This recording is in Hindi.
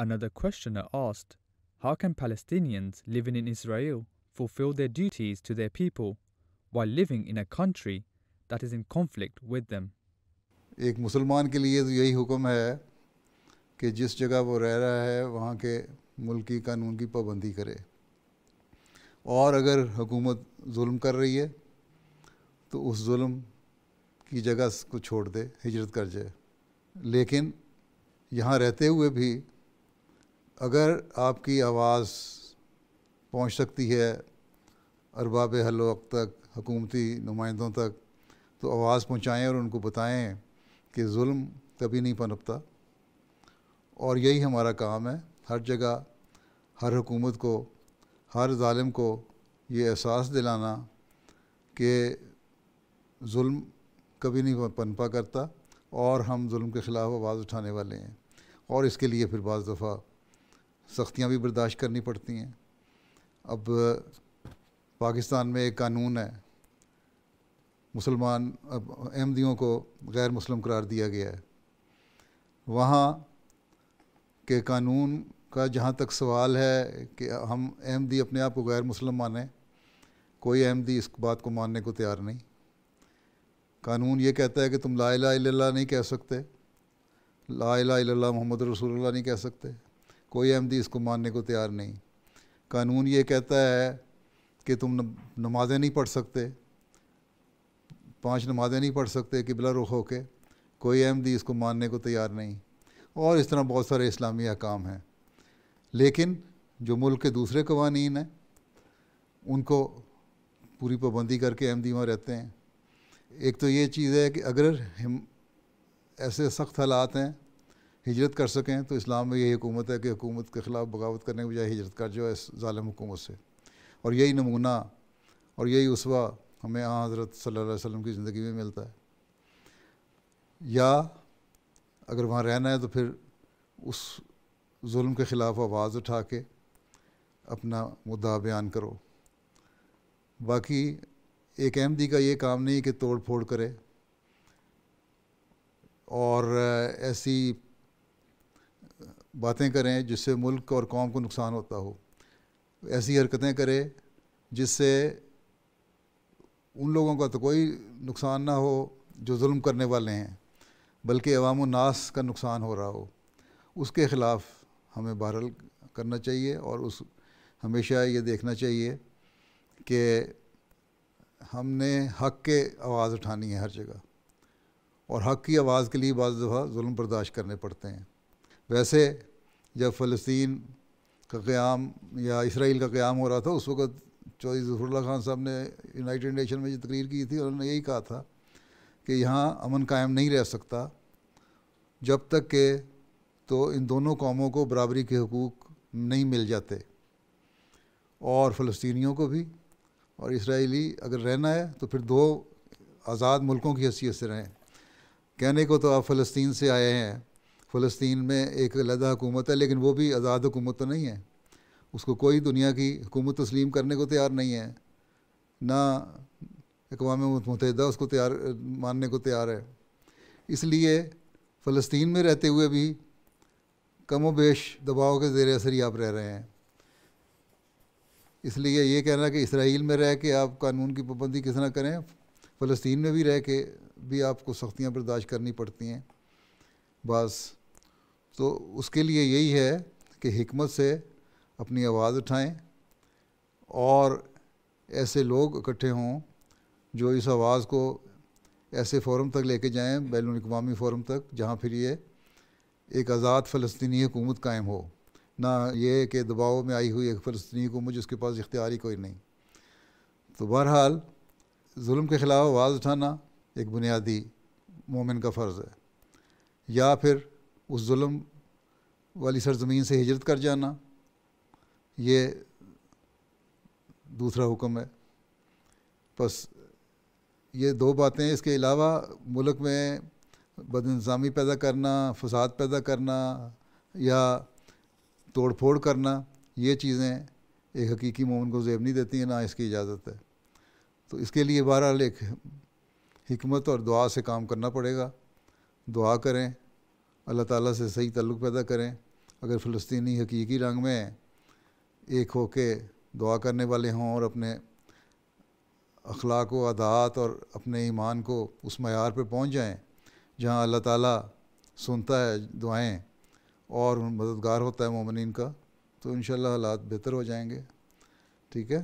Another questioner asked, How can Palestinians living in Israel fulfill their duties to their people while living in a country that is in conflict with them? एक मुसलमान के लिए तो यही हुक्म है कि जिस जगह वो रह रहा है वहाँ के मुल्की कानून की पाबंदी करे और अगर हुकूमत जुल्म कर रही है तो उस जुल्म की जगह को छोड़ दे हिजरत कर जाए लेकिन यहाँ रहते हुए भी अगर आपकी आवाज़ पहुंच सकती है अरबाब हल वक्त तक हकूमती नुमाइंदों तक तो आवाज़ पहुंचाएं और उनको बताएं कि जुल्म कभी नहीं पनपता और यही हमारा काम है हर जगह हर हुकूमत को हर ालम को ये एहसास दिलाना कि जुल्म कभी नहीं पनपा करता और हम जुल्म के ख़िलाफ़ आवाज़ उठाने वाले हैं और इसके लिए फिर बज़ दफ़ा सख्तियाँ भी बर्दाश्त करनी पड़ती हैं अब पाकिस्तान में एक कानून है मुसलमान अब अहमदियों को गैर मुस्लिम करार दिया गया है वहाँ के कानून का जहाँ तक सवाल है कि हम अहमदी अपने आप को गैर मुस्लिम माने कोई अहमदी इस बात को मानने को तैयार नहीं कानून ये कहता है कि तुम ला इला नहीं कह सकते ला इला मोहम्मद रसूलुल्लाह नहीं कह सकते कोई अहमदी इसको मानने को तैयार नहीं कानून ये कहता है कि तुम नमाज़ें नहीं पढ़ सकते पांच नमाज़ें नहीं पढ़ सकते किबला रुख होके कोई अहमदी इसको मानने को तैयार नहीं और इस तरह बहुत सारे इस्लामी अहकाम हैं लेकिन जो मुल्क के दूसरे कवानीन हैं उनको पूरी पाबंदी करके अहमदी वहाँ रहते हैं एक तो ये चीज़ है कि अगर हम ऐसे सख्त हालात हैं हिजरत कर सकें तो इस्लाम में यही हुकूमत है कि हुकूमत के ख़िलाफ़ बगावत करने के बजाय हिजरत कर जो है इस ालम हुकूमत से और यही नमूना और यही उसवा हमें आ हज़रत सल्ला की ज़िंदगी में मिलता है या अगर वहाँ रहना है तो फिर उस जुल्म के ख़िलाफ़ आवाज़ उठा के अपना मुद्दा बयान करो बाकी एक अहमदी का ये काम नहीं कि तोड़ फोड़ करे और ऐसी बातें करें जिससे मुल्क और कौम को नुकसान होता हो ऐसी हरकतें करें जिससे उन लोगों का तो कोई नुकसान ना हो जो जुल्म करने वाले हैं बल्कि अवाम नास का नुकसान हो रहा हो उसके ख़िलाफ़ हमें बहरल करना चाहिए और उस हमेशा ये देखना चाहिए कि हमने हक के आवाज़ उठानी है हर जगह और हक की आवाज़ के लिए बज़ दफ़ा जुल्म बर्दाश्त करने पड़ते हैं वैसे जब फ़लस्तीन का क़्याम या इसराइल का क़्याम हो रहा था उस वक़्त चौधरी जफरल्ला खान साहब ने यूनाइटेड नेशन में जो तकरीर की थी उन्होंने यही कहा था कि यहाँ अमन कायम नहीं रह सकता जब तक के तो इन दोनों कौमों को बराबरी के हकूक़ नहीं मिल जाते और फ़लस्तियों को भी और इसराइली अगर रहना है तो फिर दो आज़ाद मुल्कों की हैसियत से रहें कहने को तो आप फ़लस्तीन से आए हैं फ़लस्तीन में एक अलहदा हुकूमत है लेकिन वो भी आज़ाद हुकूमत तो नहीं है उसको कोई दुनिया की हुकूमत तस्लीम करने को तैयार नहीं है ना अकवा मुतहदा उसको तैयार मानने को तैयार है इसलिए फ़लस्तीन में रहते हुए भी कमो बेश दबाव के ज़ेर असर ही आप रह रहे हैं इसलिए ये कहना कि इसराइल में रह के आप कानून की पाबंदी किस तरह करें फ़लस्तीन में भी रह के भी आपको सख्तियाँ बर्दाश्त करनी पड़ती हैं बस तो उसके लिए यही है कि हमत से अपनी आवाज़ उठाएं और ऐसे लोग इकट्ठे हों जो इस आवाज़ को ऐसे फोरम तक लेके जाएं बैन अवी फोरम तक जहाँ फिर ये एक आज़ाद फ़लस्तनी हुकूमत कायम हो ना ये कि दबाव में आई हुई एक फ़लस्तनी हुकूमत जिसके पास इख्तियार ही कोई नहीं तो बहरहाल जुल्म के ख़िलाफ़ आवाज़ उठाना एक बुनियादी मोमिन का फ़र्ज़ है या फिर उस जुल्म वाली सरजमीन से हिजरत कर जाना ये दूसरा हुक्म है बस ये दो बातें इसके अलावा मुल्क में बदनज़ामी पैदा करना फसाद पैदा करना या तोड़ करना ये चीज़ें एक हकीकी मोमन को जेब नहीं देती हैं ना इसकी इजाज़त है तो इसके लिए बहरहाल एक हमत और दुआ से काम करना पड़ेगा दुआ करें अल्लाह ताला से सही तल्लुक़ पैदा करें अगर फ़लस्तनी हकीकी रंग में एक हो के दुआ करने वाले हों और अपने अखलाक व अदात और अपने ईमान को उस मैार पर पहुँच जाएँ जहाँ अल्लाह ताली सुनता है दुआएँ और मददगार होता है ममिन का तो इन हालात बेहतर हो जाएंगे ठीक है